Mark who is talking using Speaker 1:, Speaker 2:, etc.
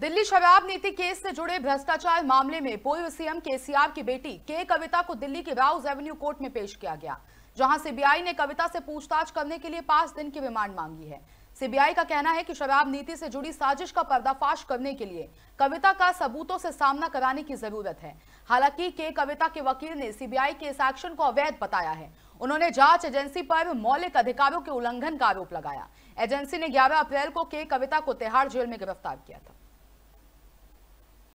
Speaker 1: दिल्ली शराब नीति केस से जुड़े भ्रष्टाचार मामले में पूर्व सीएम केसीआर की बेटी के कविता को दिल्ली के राउज एवेन्यू कोर्ट में पेश किया गया जहां सीबीआई ने कविता से पूछताछ करने के लिए पांच दिन की रिमांड मांगी है सीबीआई का कहना है कि शराब नीति से जुड़ी साजिश का पर्दाफाश करने के लिए कविता का सबूतों से सामना कराने की जरूरत है हालांकि के कविता के वकील ने सीबीआई के इस एक्शन को अवैध बताया है उन्होंने जांच एजेंसी पर मौलिक अधिकारों के उल्लंघन का आरोप लगाया एजेंसी ने 11 अप्रैल को के कविता को तिहाड़ जेल में गिरफ्तार किया था